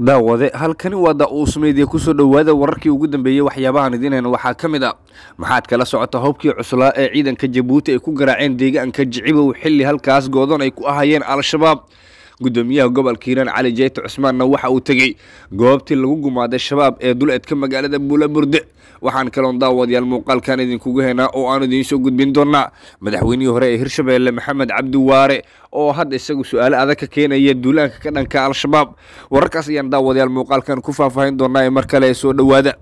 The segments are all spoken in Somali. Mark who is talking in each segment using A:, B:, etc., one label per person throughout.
A: daawade halkani waa daa-uusumeydee kusoo dhowaada wararkii ugu dambeeyey waxyaabahaan idinayna waxaa ka mid a maxaad kala socota hobkii cuslaa ee ciidanka jabuuti ay ku garaaceen deegaanka jicibow xilli halkaas goodan ay ku ahayeen al-shabaab gudoomiyaha gobolka hiiraan cali jeyte cusmaanna waxa uu tegey goobtii lagu gumaaday shabaab ee duleedka magaalada buula burde waxaan kaloon daawadayaal muuqaalkan idinkugu heynaa oo aan idiin soo gudbin doonaa madaxweynihii hore ee hirshabeelle maxamed cabdi waare oo hadda isagu su-aalo adag ka keenaya duulaanka ka dhanka al-shabaab wararkaas ayaan daawadayaal muuqaalkan ku faahfaahin doonaa ee mar kale soo dhowaada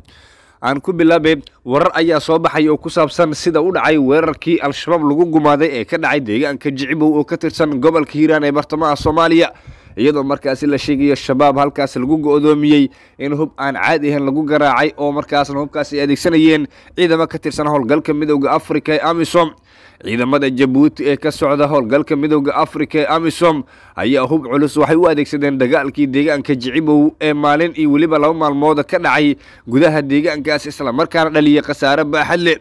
A: aan ku bilaabay warar ayaa soo baxay oo ku saabsan sida u dhacay weerarkii al-shabaab lagu gumaaday ee ka dhacay deegaanka jicibow oo ka tirsan gobolka hiiraan ee bartamaha soomaaliya iyadoo markaasi la sheegayo shabaab halkaas lagu go-doomiyey in hub aan caadi ahayn lagu garaacay oo markaasna hubkaasi ay adeegsanayeen ciidamo ka tirsan howlgalka midowda afrika ee amisom ciidamada jabuuti ee ka socda howlgalka midooda afrika ee amisom ayaa hub culus waxay u adeegsadeen dagaalkii deegaanka jicibow ee maalin iyo weliba laba maalmooda ka dhacay gudaha deegaankaas islamarkaana dhaliyay khasaare baaxadle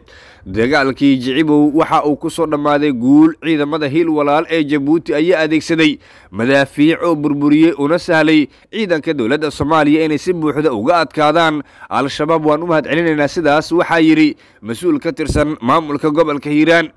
A: dagaalkii jicibow waxa uu ku soo dhammaaday guul ciidamada hiil walaal ee jabuuti ayaa adeegsaday madaafiic oo burburiyey una sahlay ciidanka dowladda soomaaliya inay si buuxda uga adkaadaan al-shabaab waan u mahad celinaynaa sidaas waxaa yidhi mas-uul ka tirsan maamulka gobolka hiiraan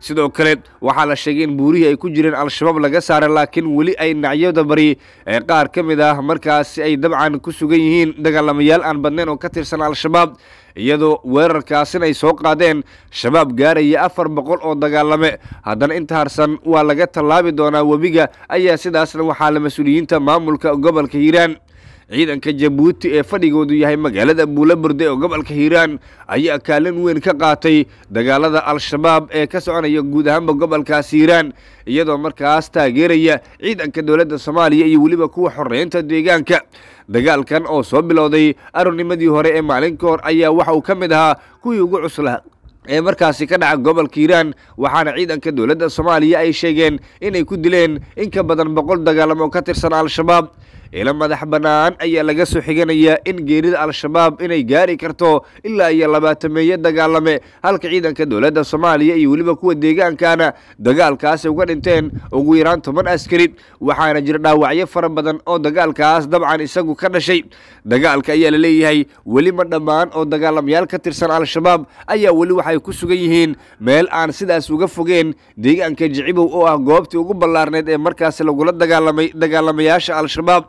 A: sidoo kale waxaa la sheegay in buurihii ay ku jireen al-shabaab laga saaray laakiin weli ay dhinacyada bari ee qaar ka mid ah markaasi ay dabcan ku sugan yihiin dagaalamayaal aan badnayn oo ka tirsan al-shabaab iyadoo weerarkaasina ay soo qaadeen shabaab gaaraya afar boqol oo dagaalame haddana inta harsan waa laga tallaabi doonaa webiga ayaa sidaasna waxaa la mas-uuliyiinta maamulka gobolka hiiraan ciidanka jabuuti ee fadhigoodu yahay magaalada buulaburde oo gobolka hiiraan ayaa kaalin weyn ka qaatay dagaalada al-shabaab ee ka soconaya guud ahaanba gobolkaas hiiraan iyadoo markaas taageeraya ciidanka dowladda soomaaliya iyo weliba kuwa xoreynta deegaanka dagaalkan oo soo bilowday arurnimadii hore ee maalin ka hor ayaa waxa uu ka mid ahaa kuwii ugu cuslaa ee markaasi ka dhaca gobolka hiiraan waxaana ciidanka dowladda soomaaliya ay sheegeen inay ku dileen in ka badan boqol dagaalamo ka tirsan al-shabaab ilo madax bannaan ayaa laga soo xiganayaa in geerida al-shabaab inay gaari karto ilaa iyo labaatameeye dagaalame halka ciidanka dowladda soomaaliya iyo weliba kuwa deegaankana dagaalkaasi uga dhinteen ugu yaraan toban askari waxaana jira dhaawacyo fara badan oo dagaalkaas dabcan isagu ka dhashay dagaalka ayaa la leeyahay weli ma dhammaan oo dagaalamayaal ka tirsan al-shabaab ayaa weli waxay ku sugan yihiin meel aan sidaas uga fogeen deegaanka jicibow oo ah goobtii ugu ballaarneed ee markaasi lagula dagaalamay dagaalamayaasha al-shabaab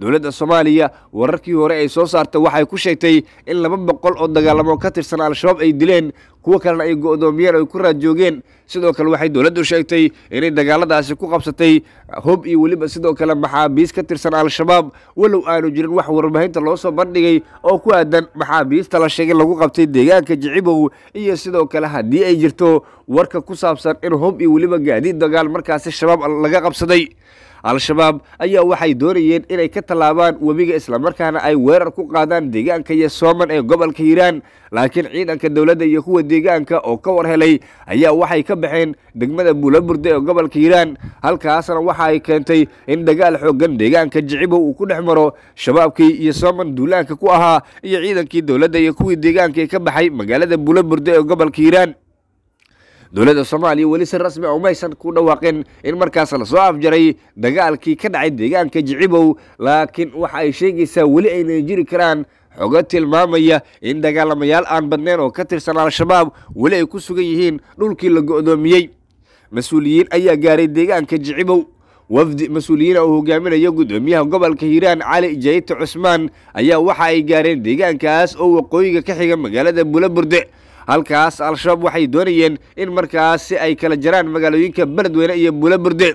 A: dowladda soomaaliya wararkii hore ay soo saartay waxay ku sheegtay in laba boqol oo dagaalamo ka tirsan al-shabaab ay dileen kuwo kalena ay go go'doomiyeen ay ku raad joogeen sidoo kale waxay dowladdu sheegtay inay dagaaladaasi ku qabsatay hob ah, iyo weliba sidoo kale maxaabiist ka tirsan al-shabaab walow aanu jirin wax warbaahinta loo soo bandhigay oo ku aadan maxaabiista la sheegay lagu qabtay deegaanka jicibow iyo sidoo kale haddii ay jirto warka ku saabsan in hub iyo weliba gaadiid dagaal markaasi shabaab laga qabsaday al-shabaab ayaa waxay doonayeen inay ka tallaabaan webiga islamarkaana ay weerar ku qaadaan deegaanka iyo sooman ee gobolka hiiraan laakiin ciidanka dowladda iyo kuwa deegaanka oo ka war helay ayaa waxay ka baxeen degmada buulaburde ee gobolka hiiraan halkaasna waxa ay keentay in dagaal xoogan deegaanka jicibo uu ku dhex maro shabaabkii iyo sooman duulaanka ku ahaa iyo ciidankii dowladda iyo kuwii deegaanka ka baxay magaalada buulaburde ee gobolka hiiraan dowladda soomaaliya weli si rasmi oo ah maysan ku dhawaaqin in markaas lasoo afjaray dagaalkii ka dhacay deegaanka jicibow laakiin waxa ay sheegaysaa weli aynan jiri karaan xoga tilmaamaya in dagaalamayaal aan badnayn oo ka tirsan al-shabaab weli ay ku sugan yihiin dhulkii la go-doomiyey mas-uuliyiin ayaa gaaray deegaanka jicibow wafdi mas-uuliyiin uu hogaaminayo gudoomiyaha gobolka hiiraan cali jayte cusmaan ayaa waxa ay gaareen deegaankaas oo waqooyiga ka xiga magaalada bulaburde halkaas al-shabaab waxay doonayeen in markaas si ay kala jaraan magaalooyinka beledweyne iyo bulaburde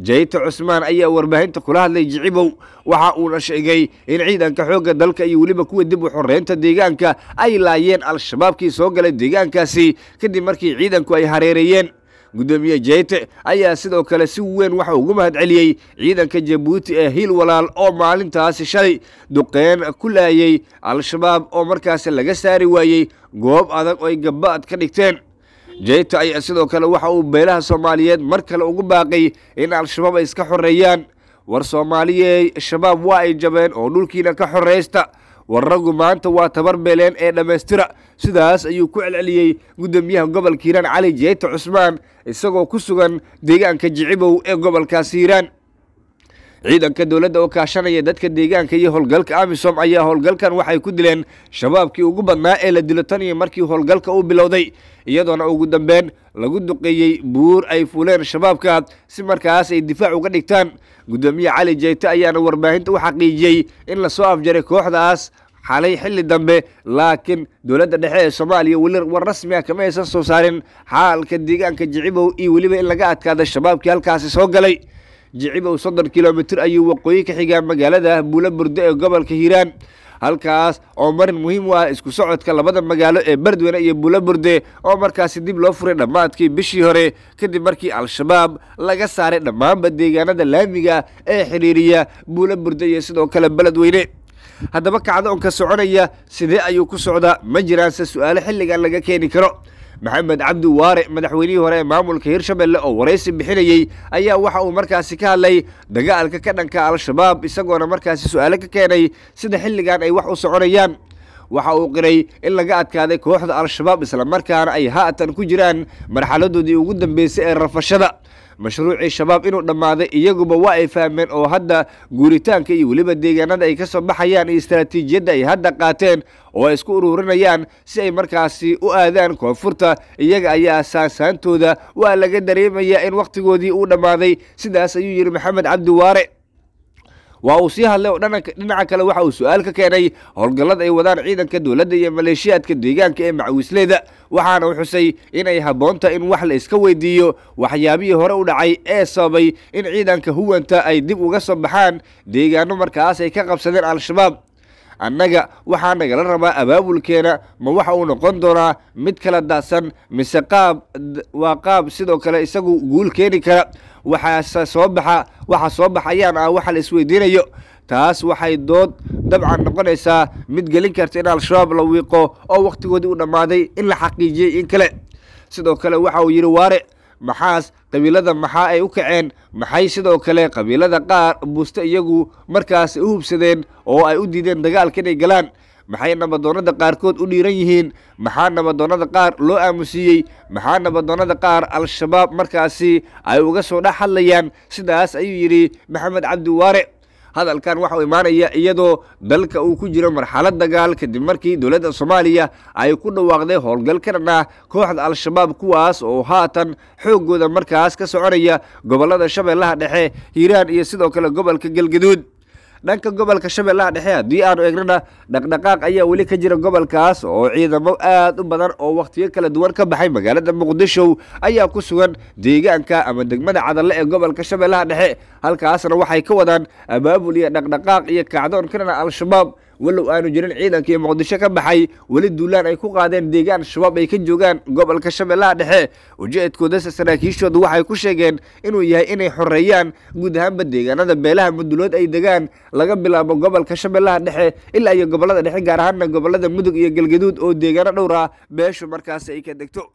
A: jayta cusmaan ayaa warbaahinta kula hadlay jicibow waxa uuna sheegay in ciidanka xoogga dalka iyo weliba kuwa dib u xoreynta deegaanka ay laayeen al-shabaabkii soo galay deegaankaasi kadib markii ciidanku ay hareereeyeen guddoomiye jeyte ayaa sidoo kale si weyn waxa ugu mahad celiyey ciidanka jabuuti ee hiil walaal oo maalintaasi shalay duqeen ku laayey al-shabaab oo markaasi laga saari waayey goob adag oo ay gaba'ad ka dhigteen jeyta ayaa sidoo kale waxa uu beelaha soomaaliyeed mar kale ugu baaqay in al-shabaab ay iska xoreeyaan war soomaaliyey shabaab waa ay jabeen oo dhulkiina ka xoreysta war raggu maanta waa tabar beeleen ee dhammaystira sidaas ayuu ku celceliyey guddoomiyaha gobolka hiiraan cali jeyto cusmaan isagoo ku sugan deegaanka jicibow ee gobolkaasi hiiraan ciidanka dowladda oo kaashanaya dadka deegaanka iyo howlgalka amisom ayaa howlgalkan waxay ku dileen shabaabkii ugu badnaa ee la dilo tan markii howlgalka uu bilowday iyadoona ugu dambeen lagu duqeeyey buur ay fuuleen shabaabka si markaas ay difaac uga dhigtaan guddoomiye cali jeyte ayaana warbaahinta u xaqiijiyey in lasoo afjaray kooxdaas xalay xilli dambe laakiin dowladda dhexe ee soomaaliya weli war rasmi rasmiga ah kama aysan soo saarin xaalka deegaanka jicibow iyo weliba in laga adkaada shabaabkii halkaasi soo galay jicibow soddon kilomitir ayuu waqooyi ka xigaa magaalada buulo burdo ee gobolka hiiraan halkaas oo marin muhiim u ah isku socodka labada magaalo ee bardweyne iyo buulo burde oo markaasi dib loo furay dhammaadkii bishii hore kadib markii al-shabaab laga saaray dhammaanba deegaanada laamiga ee xidhiiriya buulo burde iyo sidoo kale beledweyne haddaba kacdo onka soconaya sidee ayuu ku socdaa ma jiraanse su-aalo xilligan laga keeni karo maxamed cabdi waare madaxweynihii hore ee maamulka hirshabelle oo waraysi bixinayey ayaa waxa uu markaasi ka hadlay dagaalka ka dhanka al-shabaab isagoona markaasi su-aalo ka keenay sida xilligan ay wax u soconayaan waxa uu qiray in laga adkaaday kooxda al-shabaab islamarkaana ay ha'atan ku jiraan marxaladoodii ugu dambeysay ee rafashada mashruucii shabaab inuu dhammaaday iyaguba waa ay fahmeen oo hadda guuritaanka iyo weliba deegaanada ay ka soo baxayaan iyo istaraatiijiyadda ay hadda qaateen oo ay isku uruurinayaan si ay markaasi u aadaan koonfurta iyaga ayaa saansaantooda waa laga dareemayaa in wakhtigoodii uu dhammaaday sidaas ayuu yidhi maxamed cabdi waare waa uu sii hadlay oo dhinaca kale waxa uu su-aal ka keenay howlgallada ay wadaan ciidanka dowladda iyo maleeshiyaadka deegaanka ee macawiisleeda waxaana u xusay inay habboonta in wax la iska weydiiyo waxyaabihii hore u dhacay ee sababay in ciidanka huwanta ay dib uga soo baxaan deegaano markaas ay ka qabsadeen al-shabaab annaga waxaa nagala rabaa abaabulkeena ma waxa uu noqon doonaa mid kala da'san mise qaab waa qaab sidoo kale isagu guul keeni kara waxaase soo baxa waxa soo baxayaan ah waxa la isweydiinayo taas waxay dood dabcan noqonaysaa mid gelin karta in al-shabaab la wiiqo oo wakhtigoodii u dhammaaday in la xaqiijiyey in kale sidoo kale waxa uu yidhi waare maxaas qabiilada maxaa ay u kaceen maxay sidoo kale qabiilada qaar buuste iyagu markaas u hubsadeen oo ay u diideen dagaalka inay galaan maxay nabadoonnada qaarkood u dhiiran yihiin maxaa nabadoonnada qaar loo aamusiiyey maxaa nabadoonnada qaar al-shabaab markaasi ay uga soo dhex hadlayaan sidaas ayuu yidhi maxamed cabdi waare hadalkan waxa uu imaanaya iyadoo dalka uu ku jiro marxalad dagaal kadib markii dowladda soomaaliya ay ku dhawaaqday howlgal howlgalkarana kooxda al-shabaab kuwaas oo haatan xooggooda markaas ka soconaya gobollada shabeellaha dhexe hiiraan iyo sidoo kale gobolka galgaduud dhanka gobolka shabeellaha dhexe haddii aanu eegnana dhaqdhaqaaq ayaa weli ka jira gobolkaas oo ciidamo aad u badan oo wakhtiyo kala duwan ka baxay magaalada muqdisho ayaa ku sugan deegaanka ama degmada cadalle ee gobolka shabeellaha dhexe halkaasna waxay ka wadaan abaabul iyo dhaqdhaqaaq iyo kacdoon kalena al-shabaab walow aanu jirin ciidankii muqdisho ka baxay weli duulaan ay ku qaadeen deegaan shabaab ay ka joogaan gobolka shabeellaha dhexe ujeedkooda saraakiishoodu waxay ku sheegeen inuu yahay inay xoreeyaan guud ahaanba deegaanada beelaha mudulood ay degaan laga bilaabo gobolka shabeellaha dhexe ilaa iyo gobollada dhexe gaar ahaanna gobollada mudug iyo galgaduud oo deegaano dhowr ah beeshu markaasi ay ka degto